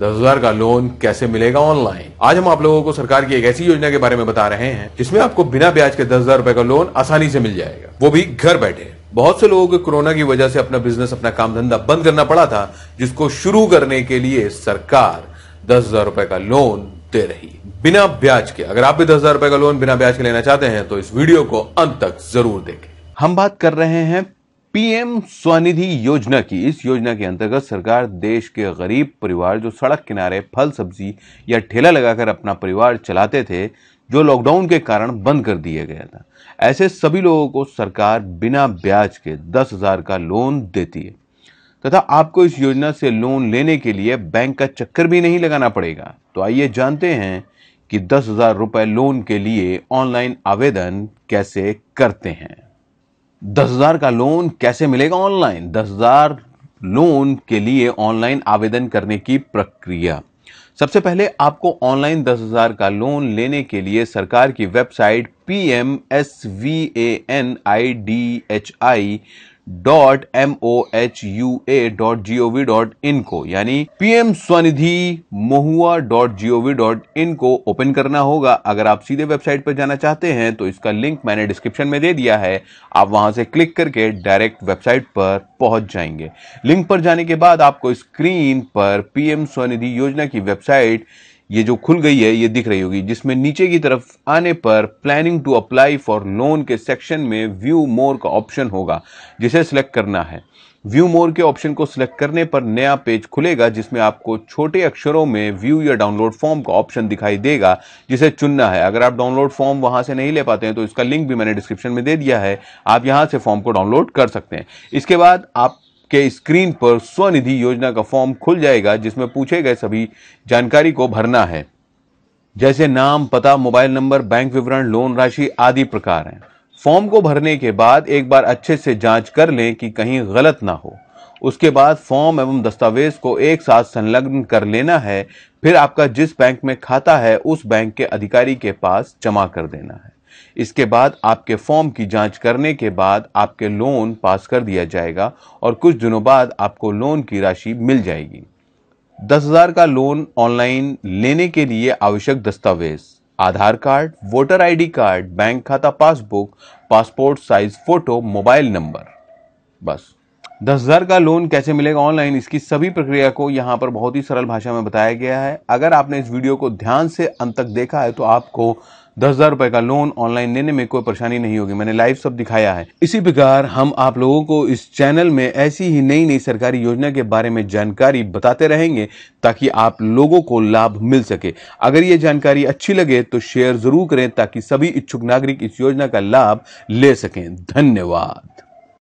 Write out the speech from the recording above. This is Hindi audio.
दस हजार का लोन कैसे मिलेगा ऑनलाइन आज हम आप लोगों को सरकार की एक ऐसी योजना के बारे में बता रहे हैं जिसमें आपको बिना ब्याज के दस हजार रूपए का लोन आसानी से मिल जाएगा वो भी घर बैठे बहुत से लोगों को कोरोना की वजह से अपना बिजनेस अपना काम धंधा बंद करना पड़ा था जिसको शुरू करने के लिए सरकार दस हजार रूपए का लोन दे रही बिना ब्याज के अगर आप भी दस हजार रूपए का लोन बिना ब्याज के लेना चाहते हैं तो इस वीडियो को अंत तक जरूर देखें हम बात कर रहे हैं पीएम स्वनिधि योजना की इस योजना के अंतर्गत सरकार देश के गरीब परिवार जो सड़क किनारे फल सब्जी या ठेला लगाकर अपना परिवार चलाते थे जो लॉकडाउन के कारण बंद कर दिया गया था ऐसे सभी लोगों को सरकार बिना ब्याज के दस हजार का लोन देती है तथा आपको इस योजना से लोन लेने के लिए बैंक का चक्कर भी नहीं लगाना पड़ेगा तो आइए जानते हैं कि दस हजार रुपये लोन के लिए ऑनलाइन आवेदन कैसे करते हैं दस हजार का लोन कैसे मिलेगा ऑनलाइन दस हजार लोन के लिए ऑनलाइन आवेदन करने की प्रक्रिया सबसे पहले आपको ऑनलाइन दस हजार का लोन लेने के लिए सरकार की website P M S V A N I D H I dot M O H U A dot G O V dot in को यानी PM Svanidhi MoHUA dot G O V dot in को ओपन करना होगा अगर आप सीधे वेबसाइट पर जाना चाहते हैं तो इसका लिंक मैंने डिस्क्रिप्शन में दे दिया है आप वहां से क्लिक करके डायरेक्ट वेबसाइट पर पहुंच जाएंगे लिंक पर जाने के बाद आपको स्क्रीन पर पीएम स्वनिधि योजना की वेबसाइट ये जो खुल गई है ये दिख रही होगी जिसमें नीचे की तरफ आने पर planning to apply for loan के सेक्शन में व्यू मोर का ऑप्शन होगा जिसे सिलेक्ट करना है व्यू मोर के ऑप्शन को सिलेक्ट करने पर नया पेज खुलेगा जिसमें आपको छोटे अक्षरों में व्यू या डाउनलोड फॉर्म का ऑप्शन दिखाई देगा जिसे चुनना है अगर आप डाउनलोड फॉर्म वहां से नहीं ले पाते हैं तो इसका लिंक भी मैंने डिस्क्रिप्शन में दे दिया है आप यहां से फॉर्म को डाउनलोड कर सकते हैं इसके बाद आप के स्क्रीन पर स्वनिधि योजना का फॉर्म खुल जाएगा जिसमें पूछे गए सभी जानकारी को भरना है जैसे नाम पता मोबाइल नंबर बैंक विवरण लोन राशि आदि प्रकार हैं फॉर्म को भरने के बाद एक बार अच्छे से जांच कर लें कि कहीं गलत ना हो उसके बाद फॉर्म एवं दस्तावेज को एक साथ संलग्न कर लेना है फिर आपका जिस बैंक में खाता है उस बैंक के अधिकारी के पास जमा कर देना है इसके बाद आपके फॉर्म की जांच करने के बाद आपके लोन पास कर दिया जाएगा और कुछ दिनों बाद आपको लोन की राशि मिल जाएगी दस हज़ार का लोन ऑनलाइन लेने के लिए आवश्यक दस्तावेज Aadhaar card voter ID card bank खाता passbook passport size photo mobile number बस दस हज़ार का लोन कैसे मिलेगा ऑनलाइन इसकी सभी प्रक्रिया को यहाँ पर बहुत ही सरल भाषा में बताया गया है अगर आपने इस वीडियो को ध्यान से अंत तक देखा है तो आपको दस हज़ार रुपए का लोन ऑनलाइन लेने में कोई परेशानी नहीं होगी मैंने लाइव सब दिखाया है इसी प्रकार हम आप लोगों को इस चैनल में ऐसी ही नई नई सरकारी योजना के बारे में जानकारी बताते रहेंगे ताकि आप लोगों को लाभ मिल सके अगर ये जानकारी अच्छी लगे तो शेयर ज़रूर करें ताकि सभी इच्छुक नागरिक इस योजना का लाभ ले सकें धन्यवाद